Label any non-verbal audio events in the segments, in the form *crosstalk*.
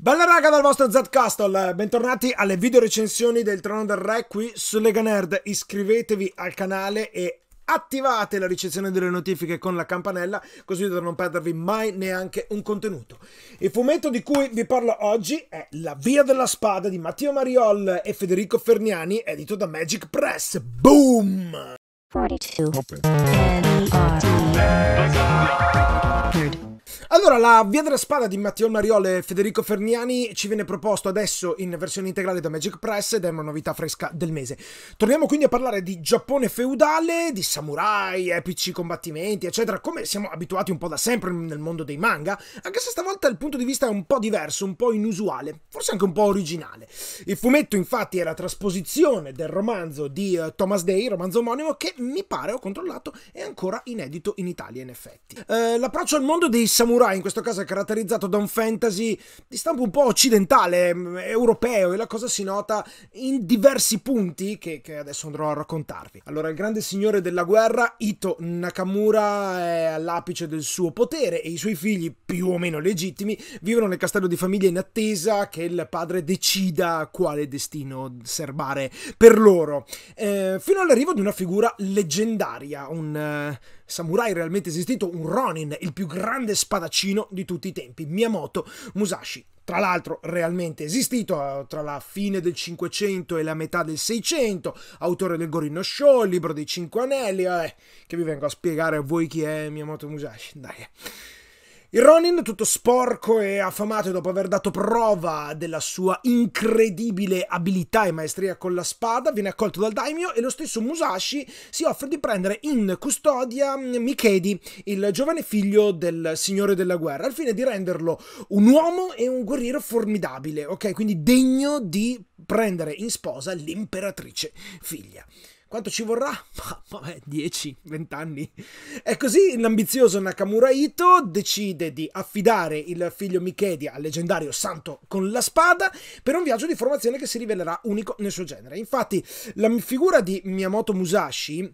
Bella raga dal vostro Zed bentornati alle video recensioni del Trono del Re qui su Lega Nerd. Iscrivetevi al canale e attivate la ricezione delle notifiche con la campanella così da non perdervi mai neanche un contenuto. Il fumetto di cui vi parlo oggi è La Via della Spada di Matteo Mariol e Federico Ferniani, edito da Magic Press. Boom! 42. Open. Allora, la Via della Spada di Matteo Mariole e Federico Ferniani ci viene proposto adesso in versione integrale da Magic Press ed è una novità fresca del mese. Torniamo quindi a parlare di Giappone feudale, di samurai, epici combattimenti, eccetera, come siamo abituati un po' da sempre nel mondo dei manga, anche se stavolta il punto di vista è un po' diverso, un po' inusuale, forse anche un po' originale. Il fumetto infatti è la trasposizione del romanzo di eh, Thomas Day, romanzo omonimo, che mi pare, ho controllato, è ancora inedito in Italia in effetti. Eh, l'approccio al mondo dei samurai sci, in questo caso è caratterizzato da un fantasy di stampo un po' occidentale, mm, europeo, e la cosa si nota in diversi punti che, che adesso andrò a raccontarvi. Allora, il grande signore della guerra, Ito Nakamura, è all'apice del suo potere e i suoi figli, più o meno legittimi, vivono nel castello di famiglia in attesa che il padre decida quale destino serbare per loro, eh, fino all'arrivo di una figura leggendaria, un eh, samurai realmente esistito, un Ronin, il più grande spadaccio Assassino di tutti i tempi, Miyamoto Musashi tra l'altro realmente esistito eh, tra la fine del 500 e la metà del 600, autore del Gorino Show, il libro dei Cinque Anelli, vabbè, che vi vengo a spiegare a voi chi è Miyamoto Musashi, dai. Eh. Il Ronin, tutto sporco e affamato dopo aver dato prova della sua incredibile abilità e maestria con la spada, viene accolto dal daimyo e lo stesso Musashi si offre di prendere in custodia mm, Mikedi, il giovane figlio del signore della guerra, al fine di renderlo un uomo e un guerriero formidabile, ok? Quindi degno di prendere in sposa l'imperatrice figlia. Quanto ci vorrà? vabbè, 10, 20 anni. E così l'ambizioso Nakamura Ito decide di affidare il figlio Michedi al leggendario Santo con la spada per un viaggio di formazione che si rivelerà unico nel suo genere. Infatti, la figura di Miyamoto Musashi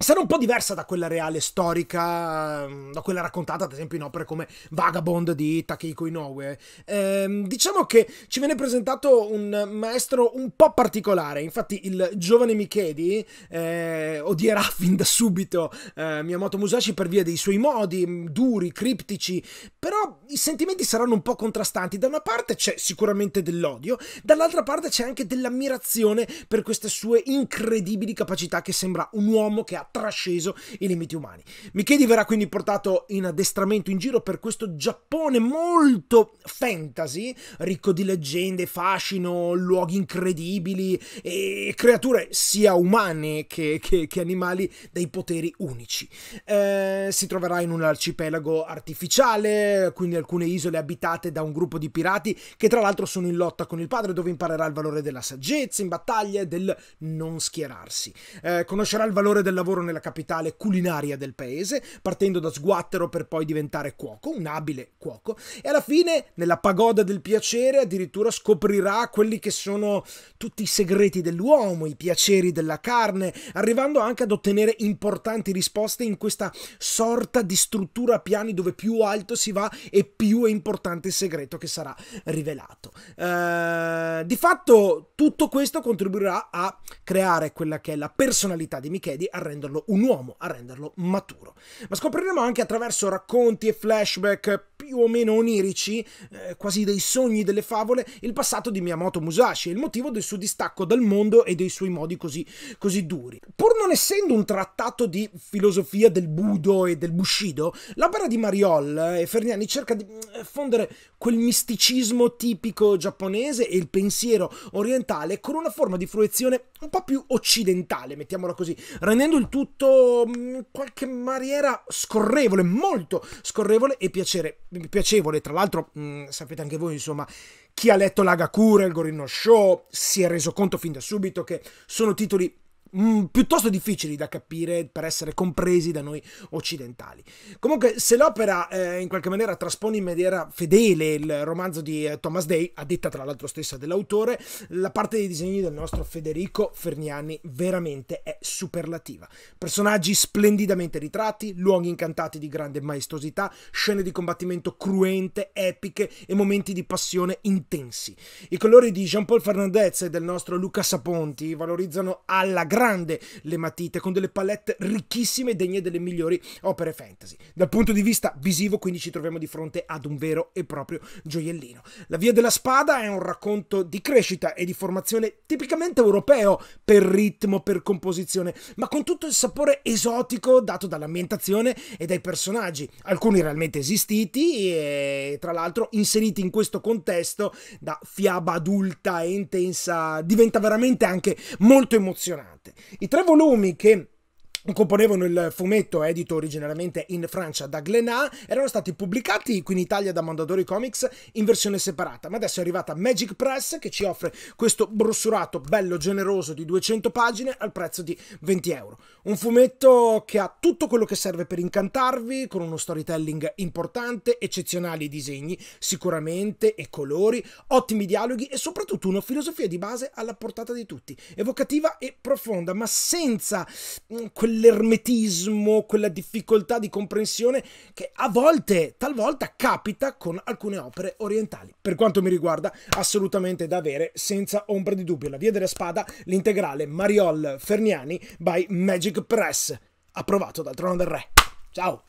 sarà un po' diversa da quella reale storica, mm, da quella raccontata ad esempio in opere come Vagabond di Takehiko Inoue. Eh, diciamo che ci viene presentato un maestro un po' particolare, infatti il giovane Michedi eh, odierà *laughs* fin da subito eh, Miyamoto Musashi per via dei suoi modi mm, duri, criptici, però i sentimenti saranno un po' contrastanti, da una parte c'è sicuramente dell'odio, dall'altra parte c'è anche dell'ammirazione per queste sue incredibili capacità che sembra un uomo che ha trasceso i limiti umani. Micheli verrà quindi portato in addestramento in giro per questo Giappone molto fantasy, ricco di leggende, fascino, luoghi incredibili e creature sia umane che, che, che animali dai poteri unici. Eh, si troverà in un arcipelago artificiale, quindi alcune isole abitate da un gruppo di pirati che tra l'altro sono in lotta con il padre dove imparerà il valore della saggezza in battaglia e del non schierarsi. Eh, conoscerà il valore del lavoro lavoro nella capitale culinaria del paese, partendo da sguattero per poi diventare cuoco, un abile cuoco, e alla fine nella pagoda del piacere addirittura scoprirà quelli che sono tutti i segreti dell'uomo, i piaceri della carne, arrivando anche ad ottenere importanti risposte in questa sorta di struttura a piani dove più alto si va e più è importante il segreto che sarà rivelato. Uh, di fatto tutto questo contribuirà a creare quella che è la personalità di Michedi, a renderlo un uomo, a renderlo maturo. Ma scopriremo anche attraverso racconti e flashback più o meno onirici, eh, quasi dei sogni delle favole, il passato di Miyamoto Musashi e il motivo del suo distacco dal mondo e dei suoi modi così, così duri. Pur non essendo un trattato di filosofia del Budo e del Bushido, l'opera di Mariol e Ferniani cerca di eh, fondere quel misticismo tipico giapponese e il pensiero orientale con una forma di fruizione un po' più occidentale, mettiamola così, rendendo il tutto in mm, qualche maniera scorrevole, molto scorrevole e piacere, piacevole. Tra l'altro, mh, mm, sapete anche voi, insomma, chi ha letto Lagakura, il Gorinno Show, si è reso conto fin da subito che sono titoli mh, mm, piuttosto difficili da capire per essere compresi da noi occidentali. Comunque, se l'opera eh, in qualche maniera traspone in maniera fedele il romanzo di eh, Thomas Day, a detta tra l'altro stessa dell'autore, la parte dei disegni del nostro Federico Ferniani veramente è superlativa. Personaggi splendidamente ritratti, luoghi incantati di grande maestosità, scene di combattimento cruente, epiche e momenti di passione intensi. I colori di Jean-Paul Fernandez e del nostro Luca Saponti valorizzano alla grande grande le matite, con delle palette ricchissime degne delle migliori opere fantasy. Dal punto di vista visivo, quindi, ci troviamo di fronte ad un vero e proprio gioiellino. La Via della Spada è un racconto di crescita e di formazione tipicamente europeo per ritmo, per composizione, ma con tutto il sapore esotico dato dall'ambientazione e dai personaggi, alcuni realmente esistiti e tra l'altro inseriti in questo contesto da fiaba adulta e intensa diventa veramente anche molto emozionante parte. I tre volumi che componevano il fumetto edito originariamente in Francia da Glenat erano stati pubblicati qui in Italia da Mondadori Comics in versione separata, ma adesso è arrivata Magic Press che ci offre questo brossurato bello generoso di 200 pagine al prezzo di 20 euro. Un fumetto che ha tutto quello che serve per incantarvi, con uno storytelling importante, eccezionali disegni sicuramente e colori, ottimi dialoghi e soprattutto una filosofia di base alla portata di tutti, evocativa e profonda, ma senza mm, quel quell'ermetismo, quella difficoltà di comprensione che a volte, talvolta capita con alcune opere orientali. Per quanto mi riguarda, assolutamente da avere senza ombra di dubbio. La Via della Spada, l'integrale Mariol Ferniani by Magic Press, approvato dal Trono del Re. Ciao!